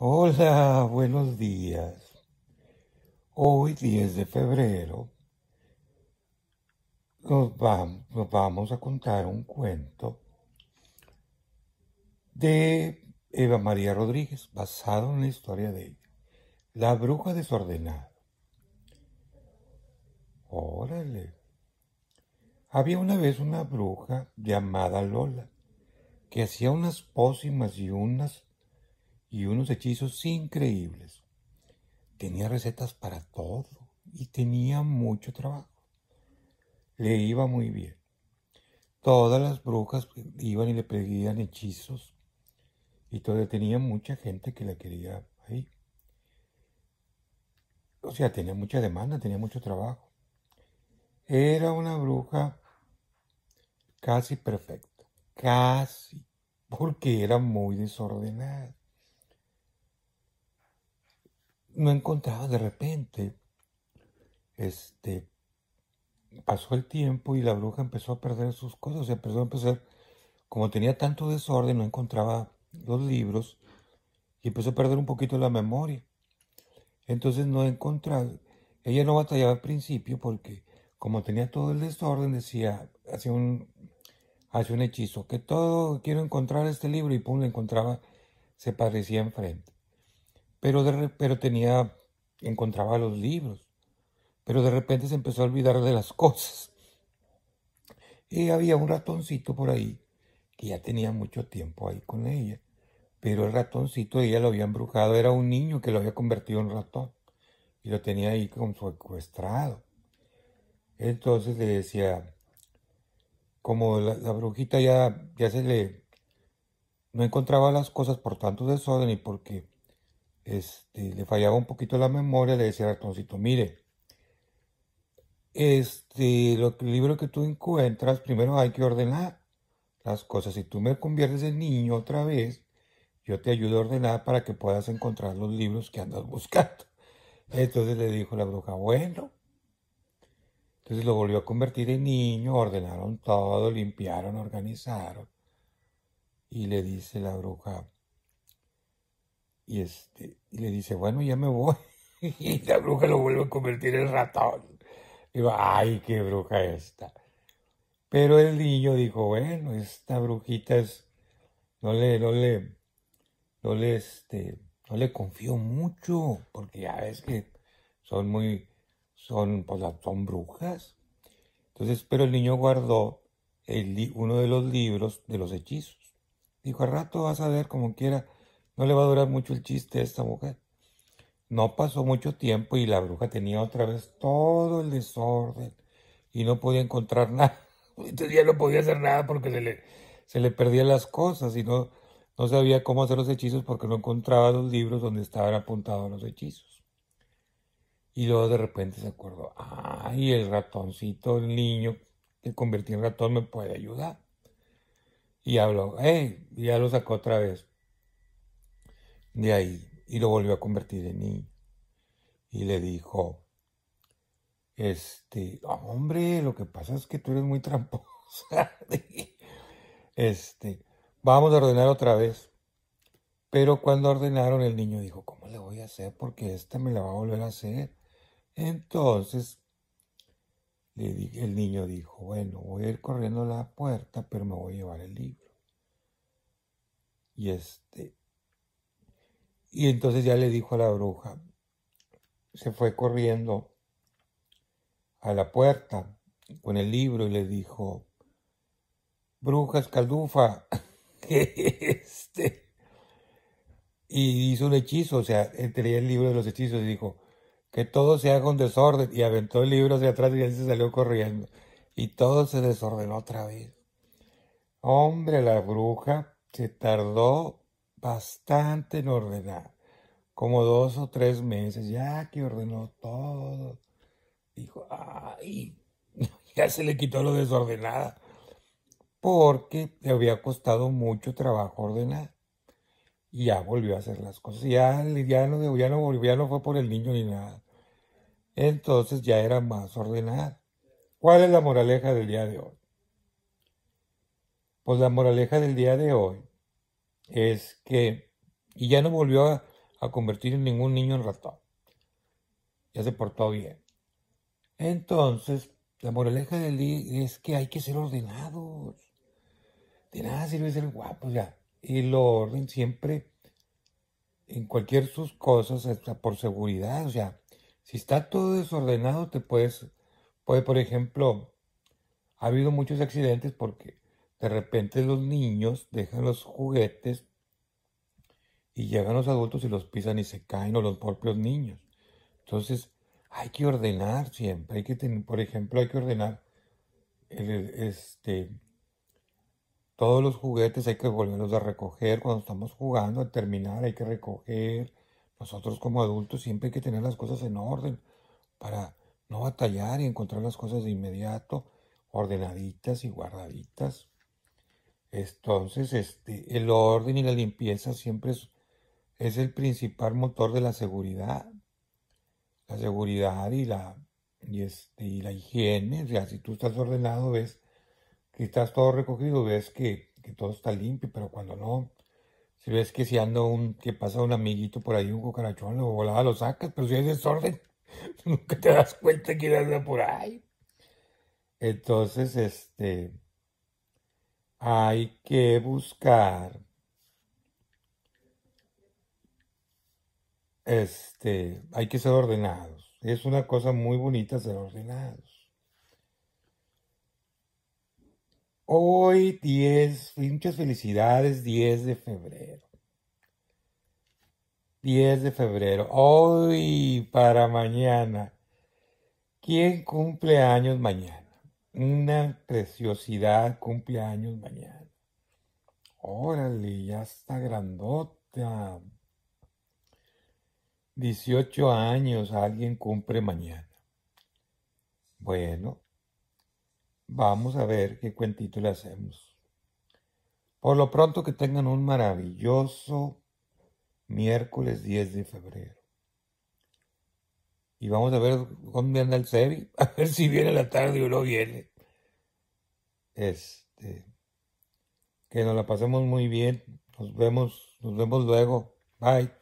Hola, buenos días. Hoy 10 de febrero nos, vamos a contar un cuento de Eva María Rodríguez, basado en la historia de ella, La bruja desordenada. Órale. Había una vez una bruja llamada Lola que hacía unas pócimas y unas y unos hechizos increíbles. Tenía recetas para todo y tenía mucho trabajo. Le iba muy bien. Todas las brujas iban y le pedían hechizos y todavía tenía mucha gente que la quería ahí. O sea, tenía mucha demanda, tenía mucho trabajo. Era una bruja casi perfecta, casi, porque era muy desordenada. No encontraba de repente. Este pasó el tiempo y la bruja empezó a perder sus cosas, empezó a empezar, como tenía tanto desorden, no encontraba los libros y empezó a perder un poquito la memoria. Entonces no encontraba, ella no batallaba al principio porque como tenía todo el desorden, decía, hacía un, un hechizo, que todo, quiero encontrar este libro y pum, lo encontraba, se parecía enfrente pero, pero tenía, encontraba los libros, pero de repente se empezó a olvidar de las cosas. Y había un ratoncito por ahí que ya tenía mucho tiempo ahí con ella, pero el ratoncito ella lo había embrujado, era un niño que lo había convertido en ratón y lo tenía ahí como secuestrado. Entonces le decía, como la, brujita ya, ya se le no encontraba las cosas por tanto desorden y porque este, le fallaba un poquito la memoria, le decía al ratoncito, mire, este, lo, el libro que tú encuentras, primero hay que ordenar las cosas. Si tú me conviertes en niño otra vez, yo te ayudo a ordenar para que puedas encontrar los libros que andas buscando. Entonces le dijo la bruja, bueno. Entonces lo volvió a convertir en niño, ordenaron todo, limpiaron, organizaron. Y le dice la bruja, y, este, y le dice, bueno, ya me voy. y la bruja lo vuelve a convertir en ratón. Y va, ay, qué bruja esta. Pero el niño dijo, bueno, esta brujita es, no le, no le, no le, este, no le confío mucho, porque ya ves que son muy, son, pues, son brujas. Entonces, pero el niño guardó uno de los libros de los hechizos. Dijo, al rato vas a ver como quiera, no le va a durar mucho el chiste a esta mujer. No pasó mucho tiempo y la bruja tenía otra vez todo el desorden y no podía encontrar nada. Entonces ya no podía hacer nada porque se le, se le perdían las cosas y no, no sabía cómo hacer los hechizos porque no encontraba los libros donde estaban apuntados los hechizos. Y luego de repente se acordó, ay, el ratoncito, el niño que convertí en ratón me puede ayudar. Y habló, eh, y ya lo sacó otra vez de ahí y lo volvió a convertir en niño. Y le dijo, este, hombre, lo que pasa es que tú eres muy tramposa. este, vamos a ordenar otra vez. Pero cuando ordenaron, el niño dijo, ¿cómo le voy a hacer? Porque esta me la va a volver a hacer. Entonces, el niño dijo, bueno, voy a ir corriendo a la puerta, pero me voy a llevar el libro. Y este, y entonces ya le dijo a la bruja, se fue corriendo a la puerta con el libro y le dijo, bruja escaldufa, este, y hizo un hechizo, o sea, entre el libro de los hechizos y dijo, que todo se haga un desorden, y aventó el libro hacia atrás y él se salió corriendo, y todo se desordenó otra vez. Hombre, la bruja se tardó bastante en ordenar como dos o tres meses, ya que ordenó todo. Dijo, ay, ya se le quitó lo desordenada, porque le había costado mucho trabajo ordenar. Y ya volvió a hacer las cosas. Ya, ya, no, ya no volvió, ya no fue por el niño ni nada. Entonces ya era más ordenada. ¿Cuál es la moraleja del día de hoy? Pues la moraleja del día de hoy es que, y ya no volvió a, a convertir en ningún niño en ratón. Ya se portó bien. Entonces, la moraleja de día es que hay que ser ordenados. De nada sirve ser guapo ya. Y lo orden siempre, en cualquier sus cosas, hasta por seguridad. O sea, si está todo desordenado, te puedes, puede, por ejemplo, ha habido muchos accidentes porque de repente los niños dejan los juguetes y llegan los adultos y los pisan y se caen o los propios niños. Entonces, hay que ordenar siempre, hay que por ejemplo, hay que ordenar este, todos los juguetes, hay que volverlos a recoger cuando estamos jugando, al terminar hay que recoger. Nosotros como adultos siempre hay que tener las cosas en orden para no batallar y encontrar las cosas de inmediato, ordenaditas y guardaditas. Entonces, este, el orden y la limpieza siempre es es el principal motor de la seguridad. La seguridad y la, este, y, la higiene. O sea, si tú estás ordenado, ves que estás todo recogido, ves que, todo está limpio, pero cuando no, si ves que si anda un, que pasa un amiguito por ahí, un cucarachón, lo volada lo sacas, pero si hay desorden, nunca te das cuenta que anda por ahí. Entonces, este, hay que buscar este, hay que ser ordenados. Es una cosa muy bonita ser ordenados. Hoy 10, muchas felicidades, 10 de febrero. 10 de febrero, hoy para mañana. ¿Quién cumple años mañana? Una preciosidad cumple años mañana. Órale, ya está grandota. 18 años alguien cumple mañana. Bueno, vamos a ver qué cuentito le hacemos. Por lo pronto que tengan un maravilloso miércoles 10 de febrero. Y vamos a ver dónde anda el Sebi, a ver si viene la tarde o no viene. Este, que nos la pasemos muy bien. Nos vemos, nos vemos luego. Bye.